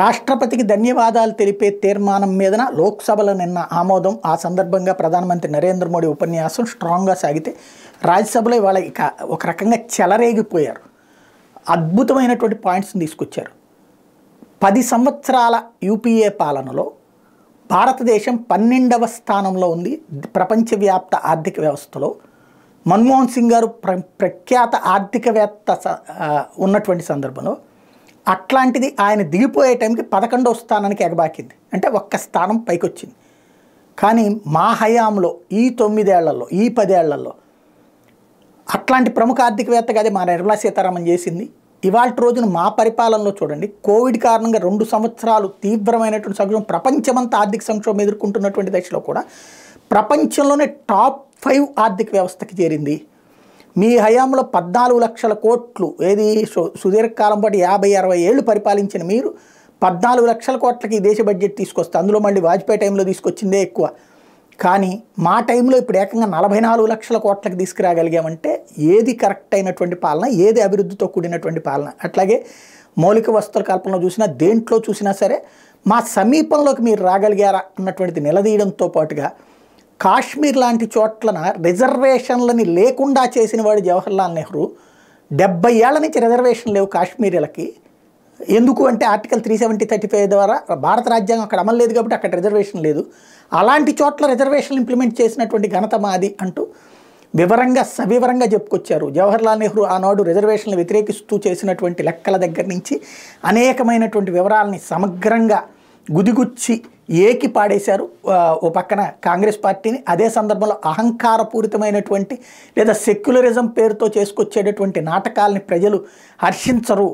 రాష్ట్రపతికి ధన్యవాదాలు తెలిపే తీర్మానం మీదన లోక్సభలో నిన్న ఆమోదం ఆ సందర్భంగా ప్రధానమంత్రి నరేంద్ర మోడీ ఉపన్యాసం స్ట్రాంగ్గా సాగితే రాజ్యసభలో ఇవాళ ఇక ఒక రకంగా చెలరేగిపోయారు అద్భుతమైనటువంటి పాయింట్స్ని తీసుకొచ్చారు పది సంవత్సరాల యూపీఏ పాలనలో భారతదేశం పన్నెండవ స్థానంలో ఉంది ప్రపంచవ్యాప్త ఆర్థిక వ్యవస్థలో మన్మోహన్ సింగ్ గారు ప్ర ప్రఖ్యాత ఆర్థికవేత్త ఉన్నటువంటి సందర్భంలో అట్లాంటిది ఆయన దిగిపోయే టైంకి పదకొండవ స్థానానికి ఎగబాకింది అంటే ఒక్క స్థానం పైకొచ్చింది కానీ మా హయాంలో ఈ తొమ్మిదేళ్లలో ఈ పదేళ్లలో అట్లాంటి ప్రముఖ ఆర్థికవేత్తగా అది మా నిర్మలా సీతారామన్ చేసింది ఇవాళ రోజున మా పరిపాలనలో చూడండి కోవిడ్ కారణంగా రెండు సంవత్సరాలు తీవ్రమైనటువంటి సంక్షోభం ప్రపంచమంతా ఆర్థిక సంక్షోభం ఎదుర్కొంటున్నటువంటి దశలో కూడా ప్రపంచంలోనే టాప్ ఫైవ్ ఆర్థిక వ్యవస్థకి చేరింది మీ హయాంలో పద్నాలుగు లక్షల కోట్లు ఏది సుదీర్ఘకాలం పాటు యాభై అరవై ఏళ్ళు పరిపాలించిన మీరు పద్నాలుగు లక్షల కోట్లకి దేశ బడ్జెట్ తీసుకొస్తే అందులో మళ్ళీ వాజ్పేయి టైంలో తీసుకొచ్చిందే ఎక్కువ కానీ మా టైంలో ఇప్పుడు ఏకంగా నలభై నాలుగు లక్షల కోట్లకు తీసుకురాగలిగామంటే ఏది కరెక్ట్ అయినటువంటి పాలన ఏది అభివృద్ధితో కూడినటువంటి పాలన అట్లాగే మౌలిక వస్తువుల కల్పనలో చూసినా దేంట్లో చూసినా సరే మా సమీపంలోకి మీరు రాగలిగారా అన్నటువంటిది నిలదీయడంతో పాటుగా కాశ్మీర్ లాంటి చోట్లన రిజర్వేషన్లని లేకుండా చేసిన వాడు జవహర్లాల్ నెహ్రూ డెబ్బై ఏళ్ళ నుంచి రిజర్వేషన్ లేవు కాశ్మీరీలకి ఎందుకు అంటే article three seventy thirty five ద్వారా భారత రాజ్యాంగం అక్కడ అమలు లేదు కాబట్టి అక్కడ రిజర్వేషన్ లేదు అలాంటి చోట్ల రిజర్వేషన్ ఇంప్లిమెంట్ చేసినటువంటి ఘనత మాది అంటూ వివరంగా సవివరంగా చెప్పుకొచ్చారు జవహర్లాల్ నెహ్రూ ఆనాడు రిజర్వేషన్లు వ్యతిరేకిస్తూ చేసినటువంటి లెక్కల దగ్గర నుంచి అనేకమైనటువంటి వివరాలని సమగ్రంగా గుదిగుచ్చి ఏకి పాడేశారు ఓ పక్కన కాంగ్రెస్ పార్టీని అదే సందర్భంలో అహంకారపూరితమైనటువంటి లేదా సెక్యులరిజం పేరుతో చేసుకొచ్చేటటువంటి నాటకాలని ప్రజలు హర్షించరు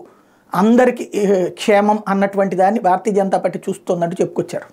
అందరికీ క్షేమం అన్నటువంటి దాన్ని భారతీయ జనతా పార్టీ చూస్తోందంటూ చెప్పుకొచ్చారు